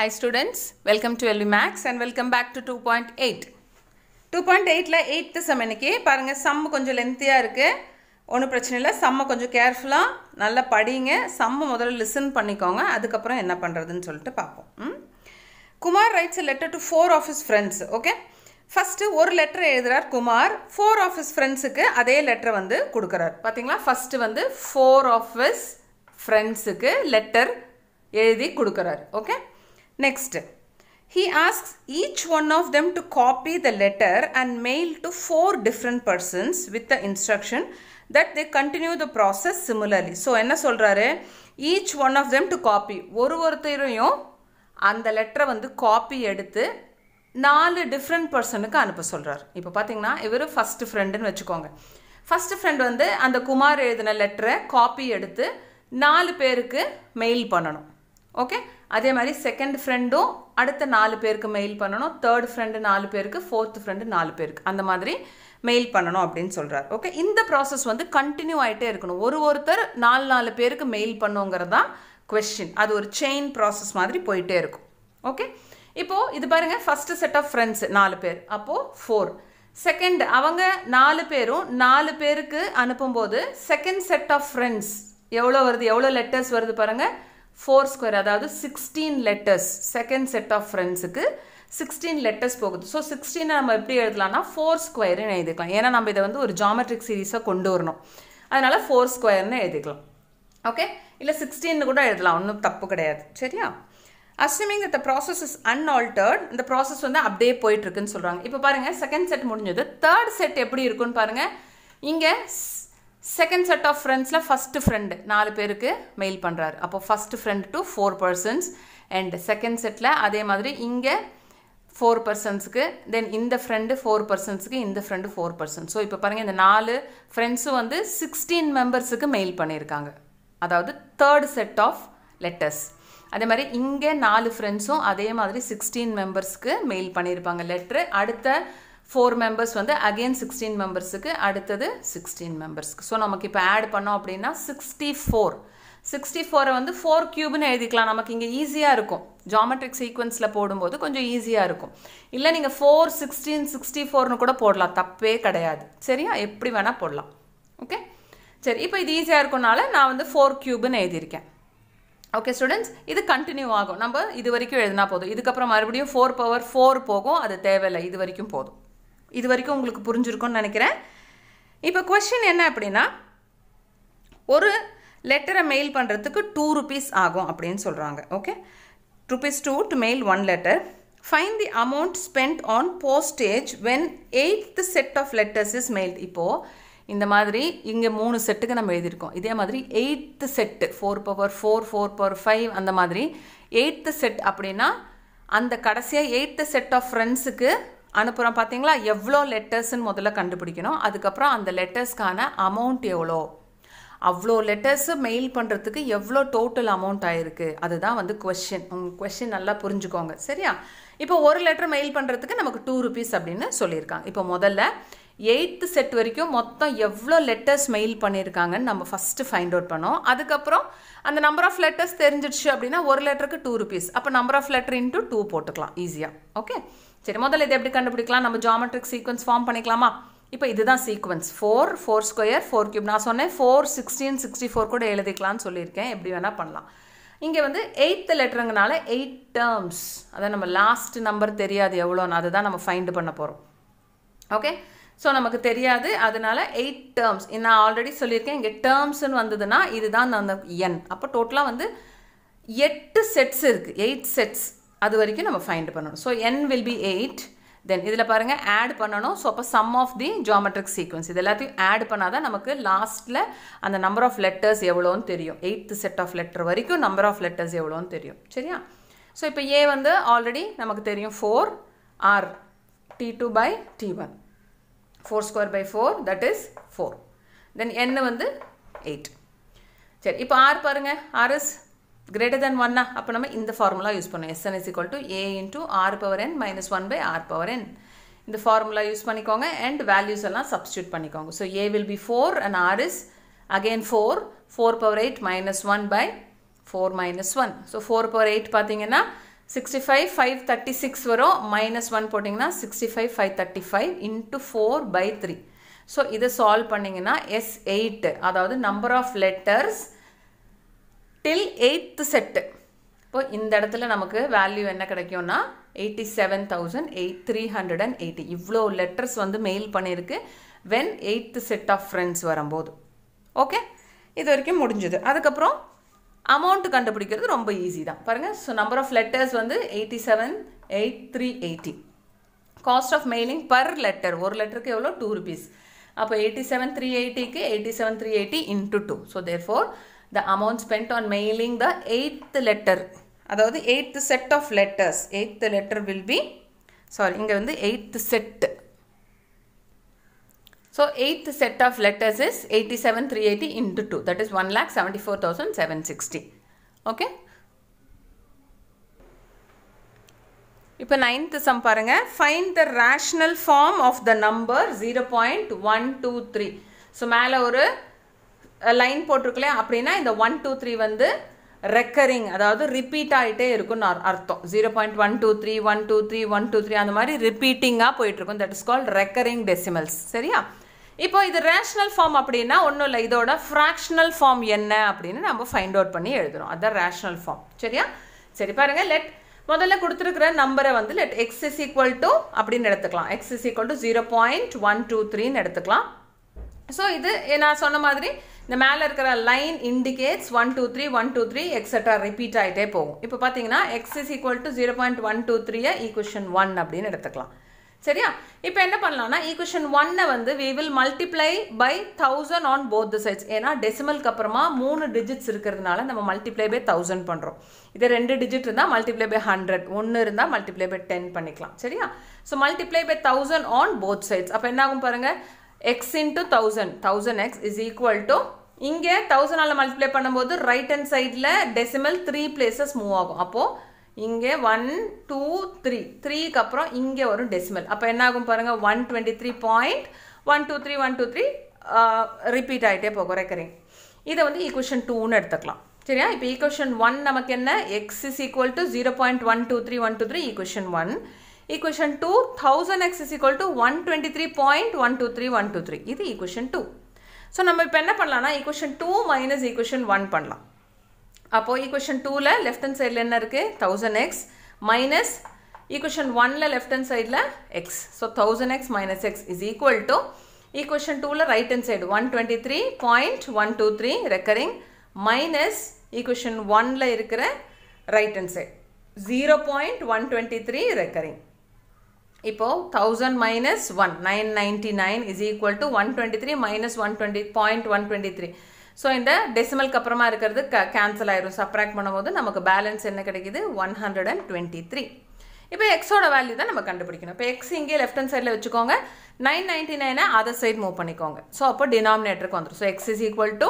High students welcome to LV Max and welcome back to two point eight two point எயிட்டில் eighth sem இன்னைக்கு பாருங்கள் சம்மு கொஞ்சம் லென்த்தியாக இருக்குது ஒன்றும் பிரச்சனை இல்லை சம்மை கொஞ்சம் கேர்ஃபுல்லாக நல்லா படிங்க சம்மு முதல்ல லிசன் பண்ணிக்கோங்க அதுக்கப்புறம் என்ன பண்ணுறதுன்னு சொல்லிட்டு பார்ப்போம் Kumar writes letter to four of his friends okay first ஒரு லெட்டர் எழுதுகிறார் குமார் ஃபோர் ஆஃபீஸ் ஃப்ரெண்ட்ஸுக்கு அதே லெட்டர் வந்து கொடுக்குறார் பார்த்தீங்களா ஃபஸ்ட்டு வந்து ஃபோர் ஆஃபீஸ் ஃப்ரெண்ட்ஸுக்கு லெட்டர் எழுதி கொடுக்குறார் okay Next, he asks each one of them to copy the letter and mail to four different persons with the instruction that they continue the process similarly so என்ன சொல்கிறாரு each one of them to copy ஒரு ஒருத்தரையும் அந்த லெட்டரை வந்து copy எடுத்து நாலு different பர்சனுக்கு அனுப்ப சொல்கிறார் இப்போ பார்த்தீங்கன்னா இவர் ஃபஸ்ட்டு ஃப்ரெண்டுன்னு வச்சுக்கோங்க ஃபஸ்ட்டு ஃப்ரெண்ட் வந்து அந்த குமார் எழுதின லெட்டரை காப்பி எடுத்து நாலு பேருக்கு மெயில் பண்ணணும் ஓகே அதே மாதிரி செகண்ட் ஃப்ரெண்டும் அடுத்த நாலு பேருக்கு மெயில் பண்ணணும் தேர்ட் ஃப்ரெண்டு நாலு பேருக்கு ஃபோர்த் ஃப்ரெண்டு நாலு பேருக்கு அந்த மாதிரி மெயில் பண்ணணும் அப்படின்னு சொல்கிறார் ஓகே இந்த ப்ராசஸ் வந்து கண்டினியூ ஆகிட்டே இருக்கணும் ஒரு ஒருத்தர் நாலு நாலு பேருக்கு மெயில் பண்ணுங்கிறது தான் கொஷின் அது ஒரு செயின் ப்ராசஸ் மாதிரி போயிட்டே இருக்கும் ஓகே இப்போது இது பாருங்கள் ஃபஸ்ட்டு செட் ஆஃப் ஃப்ரெண்ட்ஸ் நாலு பேர் அப்போது ஃபோர் செகண்ட் அவங்க நாலு பேரும் நாலு பேருக்கு அனுப்பும்போது செகண்ட் செட் ஆஃப் ஃப்ரெண்ட்ஸ் எவ்வளோ வருது எவ்வளோ லெட்டர்ஸ் வருது பாருங்கள் ஃபோர் ஸ்கொயர் அதாவது sixteen letters second set of ஃப்ரெண்ட்ஸுக்கு சிக்ஸ்டீன் லெட்டர்ஸ் போகுது ஸோ சிக்ஸ்டீனை நம்ம எப்படி எழுதலாம்னா ஃபோர் ஸ்கொயர்னு எழுதிக்கலாம் ஏன்னா நம்ம இதை வந்து ஒரு ஜாமெட்ரிக் சீரீஸாக கொண்டு வரணும் அதனால் ஃபோர் ஸ்கொயர்னு எழுதிக்கலாம் ஓகே இல்லை சிக்ஸ்டீன் கூட எழுதலாம் ஒன்றும் தப்பு கிடையாது சரியா assuming the process is unaltered இந்த ப்ராசஸ் வந்து அப்படியே போயிட்டுருக்குன்னு சொல்கிறாங்க இப்போ பாருங்கள் செகண்ட் செட் முடிஞ்சது தேர்ட் செட் எப்படி இருக்குன்னு பாருங்கள் இங்கே செகண்ட் செட் ஆஃப் ஃப்ரெண்ட்ஸில் ஃபஸ்ட்டு ஃப்ரெண்டு நாலு பேருக்கு மெயில் பண்ணுறாரு அப்போ first friend to four persons and second செட்டில் அதே மாதிரி இங்கே ஃபோர் பர்சன்ஸுக்கு தென் இந்த ஃப்ரெண்டு ஃபோர் பர்சன்ஸுக்கு இந்த ஃப்ரெண்டு ஃபோர் பர்சன்ஸ் ஸோ இப்போ பாருங்கள் இந்த நாலு ஃப்ரெண்ட்ஸும் வந்து சிக்ஸ்டீன் மெம்பர்ஸுக்கு மெயில் பண்ணியிருக்காங்க அதாவது தேர்ட் செட் ஆஃப் லெட்டர்ஸ் அதே மாதிரி இங்கே நாலு ஃப்ரெண்ட்ஸும் அதே மாதிரி சிக்ஸ்டீன் மெம்பர்ஸ்க்கு மெயில் பண்ணியிருப்பாங்க லெட்ரு அடுத்த ஃபோர் மெம்பர்ஸ் வந்து அகெயின் சிக்ஸ்டீன் மெம்பர்ஸுக்கு அடுத்தது சிக்ஸ்டீன் மெம்பர்ஸ்க்கு ஸோ நமக்கு இப்போ ஆட் பண்ணோம் அப்படின்னா சிக்ஸ்டி ஃபோர் சிக்ஸ்டி ஃபோரை வந்து ஃபோர் கியூப்னு எழுதிக்கலாம் நமக்கு இங்கே ஈஸியாக இருக்கும் ஜாமெட்ரிக் சீக்வன்ஸில் போடும்போது கொஞ்சம் ஈஸியாக இருக்கும் இல்லை நீங்கள் ஃபோர் சிக்ஸ்டீன் சிக்ஸ்டி ஃபோர்னு கூட போடலாம் தப்பே கிடையாது சரியா எப்படி வேணால் போடலாம் ஓகே சரி இப்போ இது ஈஸியாக இருக்கனால நான் வந்து ஃபோர் கியூப்னு எழுதியிருக்கேன் ஓகே ஸ்டூடெண்ட்ஸ் இது கண்டினியூ ஆகும் நம்ம இது வரைக்கும் எழுதினா போதும் இதுக்கப்புறம் மறுபடியும் ஃபோர் பவர் ஃபோர் போகும் அது தேவையில்லை இது வரைக்கும் போதும் இது வரைக்கும் உங்களுக்கு புரிஞ்சிருக்கும்னு நினைக்கிறேன் இப்போ கொஷின் என்ன அப்படின்னா ஒரு லெட்டரை மெயில் பண்ணுறதுக்கு டூ ருபீஸ் ஆகும் அப்படின்னு சொல்கிறாங்க okay rupees two to mail one letter find the amount spent on postage when eighth set of letters is mail இப்போது இந்த மாதிரி இங்கே மூணு செட்டுக்கு நம்ம எழுதியிருக்கோம் இதே மாதிரி eighth set four power four four power five அந்த மாதிரி எயித்து செட் அப்படின்னா அந்த கடைசியாக எயித்து செட் ஆஃப் ஃப்ரெண்ட்ஸுக்கு அனுப்புகிறோம் பார்த்தீங்களா எவ்வளோ லெட்டர்ஸ்ன்னு முதல்ல கண்டுபிடிக்கணும் அதுக்கப்புறம் அந்த லெட்டர்ஸ்க்கான அமௌண்ட் எவ்வளோ அவ்வளோ லெட்டர்ஸு மெயில் பண்ணுறதுக்கு எவ்வளோ டோட்டல் அமௌண்ட் ஆகிருக்கு அதுதான் வந்து கொஷின் உங்கள் கொஷின் நல்லா புரிஞ்சுக்கோங்க சரியா இப்போ ஒரு லெட்டர் மெயில் பண்ணுறதுக்கு நமக்கு டூ ருபீஸ் அப்படின்னு சொல்லியிருக்காங்க இப்போ முதல்ல எயித்து செட் வரைக்கும் மொத்தம் எவ்வளோ லெட்டர்ஸ் மெயில் பண்ணியிருக்காங்கன்னு நம்ம ஃபஸ்ட்டு ஃபைண்ட் அவுட் பண்ணோம் அதுக்கப்புறம் அந்த நம்பர் ஆஃப் லெட்டர்ஸ் தெரிஞ்சிடுச்சு அப்படின்னா ஒரு லெட்டருக்கு டூ ருபீஸ் அப்போ number of letter into two போட்டுக்கலாம் ஈஸியாக ஓகே சரி முதல்ல இதை எப்படி கண்டுபிடிக்கலாம் நம்ம ஜாமெட்ரிக் சீக்வன்ஸ் ஃபார்ம் பண்ணிக்கலாமா இப்போ இதுதான் sequence four four square four cube நான் சொன்னேன் ஃபோர் சிக்ஸ்டீன் சிக்ஸ்டி ஃபோர் கூட எழுதிக்கலாம்னு சொல்லியிருக்கேன் எப்படி வேணால் பண்ணலாம் இங்கே வந்து எயித்து லெட்டருங்கனால எயிட் டேர்ம்ஸ் அதான் நம்ம லாஸ்ட் நம்பர் தெரியாது எவ்வளோன்னு அதுதான் நம்ம ஃபைண்டு பண்ண போகிறோம் ஓகே ஸோ நமக்கு தெரியாது அதனால எயிட் டேர்ம்ஸ் நான் ஆல்ரெடி சொல்லியிருக்கேன் இங்கே டேர்ம்ஸ்னு வந்ததுன்னா இதுதான் அந்த என் அப்போ டோட்டலாக வந்து எட்டு செட்ஸ் இருக்குது எயிட் செட்ஸ் அது வரைக்கும் நம்ம ஃபைண்ட் பண்ணணும் so n will be eight then இதில் பாருங்கள் ஆட் பண்ணணும் ஸோ அப்போ sum of the geometric sequence இது எல்லாத்தையும் ஆட் பண்ணால் தான் நமக்கு லாஸ்ட்டில் அந்த நம்பர் ஆஃப் லெட்டர்ஸ் எவ்வளோன்னு தெரியும் எயித்து செட் ஆஃப் லெட்டர் வரைக்கும் நம்பர் ஆஃப் லெட்டர்ஸ் எவ்வளோன்னு தெரியும் சரியா ஸோ இப்போ ஏ வந்து ஆல்ரெடி நமக்கு தெரியும் four r t two by t one four square by four that is four then n வந்து எயிட் சரி இப்போ ஆர் பாருங்கள் ஆர் இஸ் கிரேட்டர் தென் ஒன்னா அப்போ நம்ம இந்த ஃபார்முலா யூஸ் பண்ணோம் S n is equal to a into r power n minus one by r power n இந்த ஃபார்முலா யூஸ் பண்ணிக்கோங்க அண்ட் வேல்யூஸ் எல்லாம் சப்ஸ்டியூட் பண்ணிக்கோங்க so a will be four and r is again four four power eight minus one by four minus one so four power eight பார்த்தீங்கன்னா sixty five five thirty six வரும் minus one போட்டிங்கன்னா sixty five five thirty five into four by three so இதை solve பண்ணிங்கன்னா S eight அதாவது number of letters till eighth set இப்போ இந்த இடத்துல நமக்கு வேல்யூ என்ன கிடைக்கும்னா eighty seven thousand eight three hundred and eighty இவ்வளோ லெட்டர்ஸ் வந்து மெயில் பண்ணியிருக்கு when eighth set of friends வரும்போது ஓகே இது வரைக்கும் முடிஞ்சுது அதுக்கப்புறம் அமௌண்ட் கண்டுபிடிக்கிறது ரொம்ப ஈஸி தான் பாருங்கள் ஸோ நம்பர் ஆஃப் லெட்டர்ஸ் வந்து eighty seven eight three eighty cost of mailing per letter ஒரு லெட்டருக்கு எவ்வளோ டூ ருபீஸ் அப்போ எயிட்டி செவன் த்ரீ எயிட்டிக்கு eighty seven three eighty into two so therefore the amount spent on mailing the eighth letter அதாவது eighth set of letters eighth letter will be sorry இங்கே வந்து eighth set so eighth set of letters is eighty seven three eighty into two that is one lakh seventy four thousand seven sixty okay இப்போ ninth sum பாருங்கள் find the rational form of the number zero point one two three so மேலே ஒரு line போட்டிருக்கலையே அப்படின்னா இந்த one two three வந்து recurring அதாவது repeat ஆகிட்டே இருக்கும்னு அர்த்தம் zero point one two three one two three one two three அந்த மாதிரி ரிப்பீட்டிங்காக போயிட்டுருக்கும் that is called recurring decimals சரியா இப்போ இது ரேஷ்னல் ஃபார்ம் அப்படின்னா ஒன்றும் இல்லை இதோட ஃப்ராக்ஷனல் ஃபார்ம் என்ன அப்படின்னு நம்ம ஃபைண்ட் அவுட் பண்ணி எழுதுறோம் அதுதான் ரேஷ்னல் ஃபார்ம் சரியா சரி பாருங்கள் லெட் முதல்ல கொடுத்துருக்கிற நம்பரை வந்து let x is equal to அப்படின்னு எடுத்துக்கலாம் x is equal to zero point one two த்ரீன்னு எடுத்துக்கலாம் ஸோ இது நான் சொன்ன மாதிரி இந்த மேலே இருக்கிற line indicates one two three one two three extra repeat ஆகிட்டே போகும் இப்போ பார்த்தீங்கன்னா x is equal to zero point one two த்ரீயை ஈக்குவஷன் ஒன் அப்படின்னு எடுத்துக்கலாம் சரியா இப்போ என்ன பண்ணலாம்னா ஈக்குவஷன் ஒன்னை வந்து we will multiply by thousand on both sides ஏன்னா டெசிமலுக்கு அப்புறமா மூணு டிஜிட்ஸ் இருக்கிறதுனால நம்ம மல்டிப்ளை பை தௌசண்ட் பண்ணுறோம் இதே ரெண்டு டிஜிட் இருந்தால் மல்டிப்ளை பை ஹண்ட்ரட் ஒன்று இருந்தால் மல்டிப்ளை பை டென் பண்ணிக்கலாம் சரியா so multiply by thousand on both sides அப்போ என்ன ஆகும் பாருங்கள் x into thousand thousand x is equal இங்கே இங்கே அல்ல மல்டிப்ளை பண்ணும்போது ரைட் ஹேண்ட் சைடில் டெசிமல் த்ரீ பிளேசஸ் மூவ் ஆகும் அப்போது இங்கே ஒன் டூ த்ரீ த்ரீக்கு அப்புறம் இங்கே வரும் டெசிமல் அப்போ என்னாகும் பருங்க, பாருங்கள் one twenty three point one two three one two three repeat ஆகிட்டே போகும் ரெக்கரிங் இதை வந்து ஈக்குவேஷன் டூன்னு எடுத்துக்கலாம் சரியா இப்போ equation ஒன் நமக்கு என்ன x is equal to zero point one two three one two three one equation two thousand x is equal to one twenty three point one two three one two three இது equation two so நம்ம இப்போ என்ன பண்ணலாம்னா equation two minus equation one பண்ணலாம் அப்போது equation டூவில் left hand சைடில் என்ன இருக்குது தௌசண்ட் எக்ஸ் மைனஸ் ஈக்குவேஷன் ஒனில் லெஃப்ட் ஹேண்ட் சைடில் x so thousand x minus x is equal to equation டூவில் right hand side one twenty three point one two three recurring minus equation ஒனில் இருக்கிற right hand side zero point one twenty three recurring இப்போது thousand minus one nine ninety nine is equal to one twenty three minus one twenty point one twenty three so இந்த டெசிமலுக்கு அப்புறமா இருக்கிறது க cancel ஆயிரும் subtract பண்ணும்போது நமக்கு balance என்ன கிடைக்குது one hundred and twenty three இப்போ எக்ஸோட வேல்யூ தான் நம்ம கண்டுபிடிக்கணும் இப்போ எக்ஸ் இங்கே லெஃப்ட் ஹேண்ட் சைடில் வச்சுக்கோங்க நைன் நைன்ட்டி நைனை அதர் சைட் மூவ் பண்ணிக்கோங்க ஸோ அப்போ டினாமினேட்டருக்கு வந்துடும் so x is equal to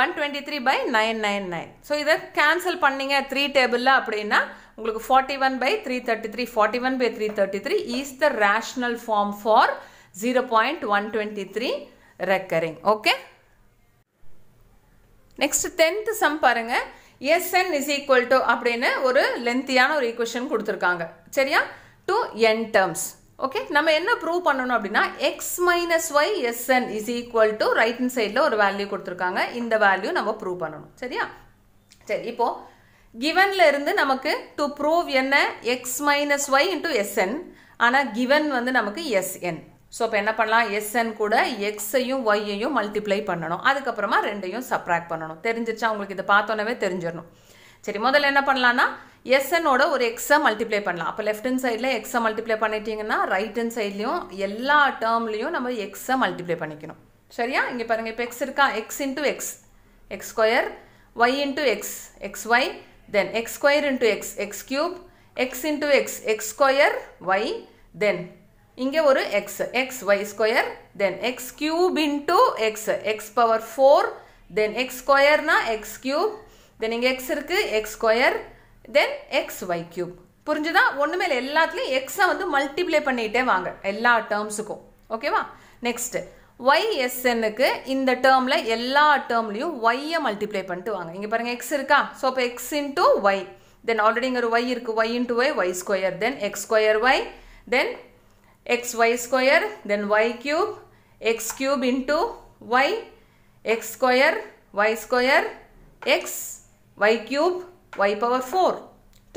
one twenty three by nine nine nine so இதை கேன்சல் பண்ணிங்க த்ரீ டேபிளில் அப்படின்னா உங்களுக்கு forty one by three thirty three forty one by three thirty three is the rational form for zero point one twenty three recurring okay next tenth sum பாருங்க S N is equal to அப்படின்னு ஒரு லென்த்தியான ஒரு equation கொடுத்துருக்காங்க சரியா to n terms okay நம்ம என்ன prove பண்ணணும் அப்படின்னா x minus y S N is equal to right hand சைடில் ஒரு வேல்யூ கொடுத்துருக்காங்க இந்த வேல்யூ நம்ம ப்ரூவ் பண்ணணும் சரியா சரி இப்போது கிவனில் இருந்து நமக்கு டு ப்ரூவ் என்ன x minus y into S N ஆனால் கிவன் வந்து நமக்கு எஸ்என் ஸோ இப்போ என்ன பண்ணலாம் எஸ்என் கூட எக்ஸையும் ஒய்யையும் மல்டிப்ளை பண்ணணும் அதுக்கப்புறமா ரெண்டையும் சப்ராக்ட் பண்ணணும் தெரிஞ்சிச்சா உங்களுக்கு இதை பார்த்தோன்னே தெரிஞ்சிடணும் சரி முதல்ல என்ன பண்ணலான்னா எஸ்என்னோட ஒரு எக்ஸை மல்டிப்ளை பண்ணலாம் அப்போ லெஃப்ட் ஹேண்ட் சைடில் எக்ஸை மல்டிப்ளை பண்ணிட்டீங்கன்னா ரைட் ஹேண்ட் சைட்லேயும் எல்லா டேர்ம்லேயும் நம்ம எக்ஸை மல்டிப்ளை பண்ணிக்கணும் சரியா இங்கே பாருங்கள் இப்போ எக்ஸ் இருக்கா x into x x square y into x x y then x square into x, x cube, x into x, x square, y, then இங்கே ஒரு x, x, y square, then x cube into x, x power 4, then x square நா x cube, then இங்கே x இருக்கு, x square, then x, y cube. புரிஞ்சுதா ஒன்றுமேல் எல்லாத்திலையும் x வந்து multiply பண்ணிட்டே வாங்க எல்லா டேர்ம்ஸுக்கும் ஓகேவா next, ஒய்எஸ்என்னுக்கு இந்த டேர்மில் எல்லா டேர்ம்லையும் ஒய்யை மல்டிப்ளை பண்ணிட்டு வாங்க இங்கே பாருங்கள் எக்ஸ் இருக்கா ஸோ அப்போ x into y then already இங்கே ஒரு ஒய் இருக்கு y into y y square then x square y then x y square then y cube x cube into y x square y square x y cube y power four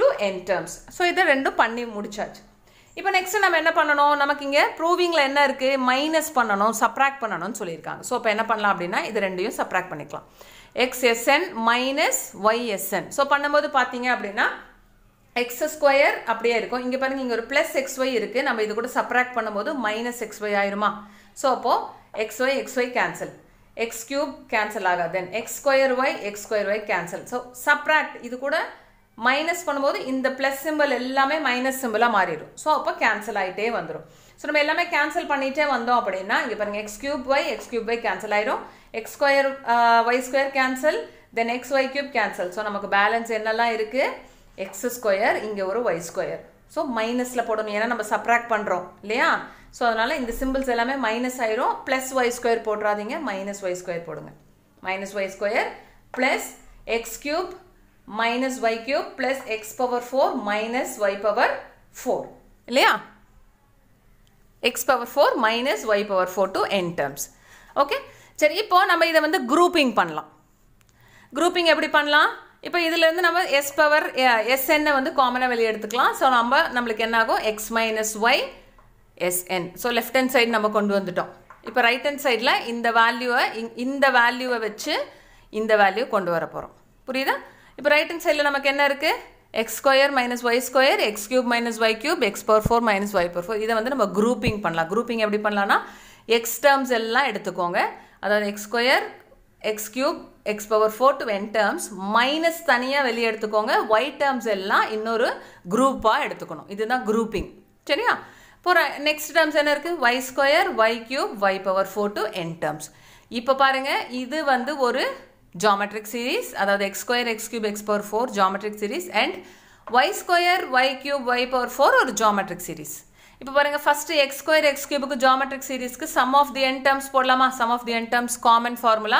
to n terms so இதை ரெண்டும் பண்ணி முடிச்சாச்சு இப்போ next நம்ம என்ன பண்ணணும் நமக்கு இங்கே ப்ரூவிங்கில் என்ன இருக்குது மைனஸ் பண்ணணும் சப்ராக்ட் பண்ணணும்னு சொல்லியிருக்காங்க ஸோ இப்போ என்ன பண்ணலாம் அப்படின்னா இது ரெண்டையும் சப்ராக்ட் பண்ணிக்கலாம் எக்ஸ்எஸ்என் மைனஸ் ஒய்எஸ்என் ஸோ பண்ணும்போது பார்த்தீங்க அப்படின்னா எக்ஸ் ஸ்கொயர் அப்படியே இருக்கும் இங்கே பாருங்கள் இங்கே ஒரு ப்ளஸ் எக்ஸ் ஒய் இருக்குது நம்ம இது கூட சப்ராக்ட் பண்ணும்போது மைனஸ் எக்ஸ் ஒய் ஆயிருமா ஸோ அப்போது x y x y cancel x cube cancel ஆகாது then x square y x square y cancel so subtract இது கூட மைனஸ் பண்ணும்போது இந்த ப்ளஸ் சிம்பிள் எல்லாமே மைனஸ் சிம்பிளாக மாறிடும் ஸோ அப்போ கேன்சல் ஆகிட்டே வந்துடும் ஸோ நம்ம எல்லாமே கேன்சல் பண்ணிகிட்டே வந்தோம் அப்படின்னா இங்கே பாருங்கள் x cube y x cube y cancel ஆயிரும் x square y square cancel then x y cube cancel so நமக்கு பேலன்ஸ் என்னெல்லாம் இருக்குது எக்ஸ் ஸ்கொயர் இங்கே ஒரு ஒய் ஸ்கொயர் ஸோ மைனஸில் போடணும் ஏன்னா நம்ம சப்ராக்ட் பண்ணுறோம் இல்லையா ஸோ அதனால் இந்த சிம்பிள்ஸ் எல்லாமே மைனஸ் ஆயிரும் ப்ளஸ் ஒய் ஸ்கொயர் போடுறாதீங்க மைனஸ் ஒய் ஸ்கொயர் போடுங்க minus y square plus x cube minus y cube plus x power four minus y power four இல்லையா x power four minus y power four to n terms okay சரி இப்போது நம்ம இதை வந்து grouping பண்ணலாம் grouping எப்படி பண்ணலாம் இப்போ இதுலேருந்து நம்ம எஸ் பவர் எஸ்என்னை வந்து காமனாக வெளியே எடுத்துக்கலாம் ஸோ நம்ம நம்மளுக்கு என்னாகும் x x minus y so so left side side நம்ம கொண்டு வந்துட்டோம் இப்போ ரைட் hand சைடில் இந்த வேல்யூவை இந்த வேல்யூவை வச்சு இந்த வேல்யூ கொண்டு வர போகிறோம் புரியுதா இப்போ ரைட் ஹேண்ட் சைடில் நமக்கு என்ன இருக்குது x square minus y square x cube minus y cube x power four minus y power four இதை வந்து நம்ம குரூப்பிங் பண்ணலாம் குரூப்பிங் எப்படி பண்ணலாம்னா எக்ஸ் டேர்ம்ஸ் எல்லாம் எடுத்துக்கோங்க அதாவது x square x cube x power four to n terms minus தனியாக வெளியே எடுத்துக்கோங்க ஒய் டேர்ம்ஸ் எல்லாம் இன்னொரு குரூப்பாக எடுத்துக்கணும் இதுதான் குரூப்பிங் சரியா இப்போ நெக்ஸ்ட் டேர்ம்ஸ் என்ன இருக்குது y square y cube y power four to n terms இப்போ பாருங்கள் இது வந்து ஒரு ஜாமெட்ரிக் series அதாவது x square x cube x power 4 geometric series and y square y cube y power 4 ஒரு ஜாமெட்ரிக் series இப்போ பாருங்க ஃபர்ஸ்ட் எக்ஸ் ஸ்கொயர் எக்ஸ் கியூபுக்கு ஜாமெட்ரிக் சீரிஸ்க்கு sum of the n terms போடலாமா sum of the n terms common formula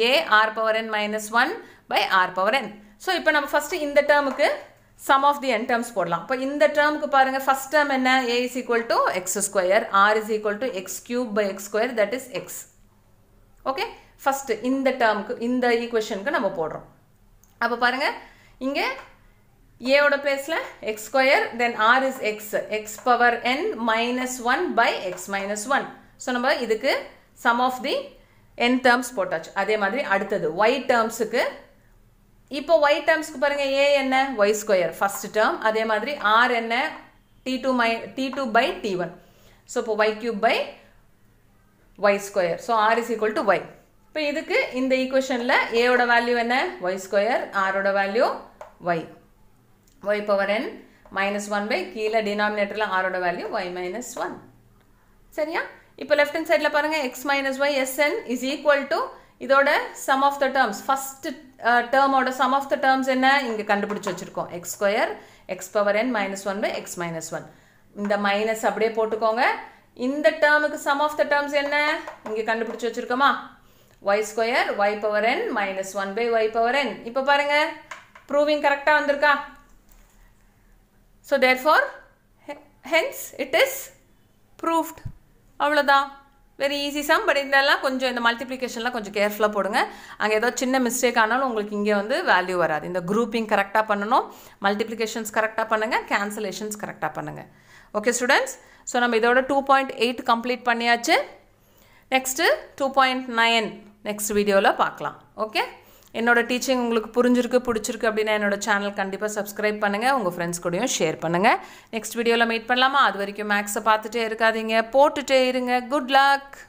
a r power n minus one by r power n so இப்போ நம்ம first இந்த டேர்முக்கு sum of the n terms போடலாம் இப்போ இந்த டேர்முக்கு பாருங்க ஃபஸ்ட் டேர்ம் என்ன a is equal to x square r is equal to x cube by x square that is X okay first இந்த டேர்முக்கு இந்த ஈக்குவேஷனுக்கு நம்ம போடுறோம் அப்போ பாருங்கள் இங்கே ஏவோட பிளேஸில் x square then r is x x power n minus one by x minus one so நம்ம இதுக்கு sum of the n terms போட்டாச்சு அதே மாதிரி அடுத்தது ஒய் டேர்ம்ஸுக்கு இப்போ ஒய் டேர்ம்ஸ்க்கு பாருங்கள் ஏ என்ன ஒய் ஸ்கொயர் ஃபஸ்ட் டேர்ம் அதே மாதிரி ஆர் என்ன t two my t two by t one so இப்போ y cube by y square so r is equal to y இப்போ இதுக்கு இந்த ஈக்குவேஷனில் ஏவோட வேல்யூ என்ன ஒய் ஸ்கொயர் ஆரோட value y y power n minus one by கீழே டினாமினேட்டரில் ஆரோட வேல்யூ ஒய் மைனஸ் ஒன் சரியா இப்போ லெஃப்ட் ஹேண்ட் சைடில் பாருங்கள் x minus y S N is equal to இதோட sum of the terms first டேர்மோட சம் ஆஃப் த டேர்ம்ஸ் என்ன இங்கே கண்டுபிடிச்சி வச்சுருக்கோம் x square x power n minus one by x minus one இந்த மைனஸ் அப்படியே போட்டுக்கோங்க இந்த டேர்முக்கு சம் ஆஃப் த டேர்ம்ஸ் என்ன இங்கே கண்டுபிடிச்சி வச்சுருக்கோமா y square y power n minus one by y power n இப்போ பாருங்கள் ப்ரூவிங் கரெக்டாக வந்திருக்கா so there for hence it is proved அவ்வளோதான் வெரி ஈஸி சம் பட் இதெல்லாம் கொஞ்சம் இந்த மல்டிப்ளிகேஷன்லாம் கொஞ்சம் கேர்ஃபுல்லாக போடுங்க அங்கே ஏதோ சின்ன மிஸ்டேக் ஆனாலும் உங்களுக்கு இங்கே வந்து வேல்யூ வராது இந்த குரூப்பிங் கரெக்டாக பண்ணணும் மல்டிப்ளிகேஷன்ஸ் கரெக்டாக பண்ணுங்கள் கேன்சலேஷன்ஸ் கரெக்டாக பண்ணுங்கள் ஓகே ஸ்டூடெண்ட்ஸ் ஸோ நம்ம இதோட டூ பாயிண்ட் எயிட் கம்ப்ளீட் பண்ணியாச்சு next two point nine next வீடியோவில் பார்க்கலாம் ஓகே என்னோட டீச்சிங் உங்களுக்கு புரிஞ்சிருக்கு பிடிச்சிருக்கு அப்படின்னா என்னோடய சேனல் கண்டிப்பாக சப்ஸ்கிரைப் பண்ணுங்கள் உங்கள் ஃப்ரெண்ட்ஸ் கூடயும் ஷேர் பண்ணுங்கள் நெக்ஸ்ட் வீடியோவில் மீட் பண்ணலாமா அது வரைக்கும் மேக்ஸை பார்த்துட்டே இருக்காதீங்க போட்டுகிட்டே இருங்க குட் லக்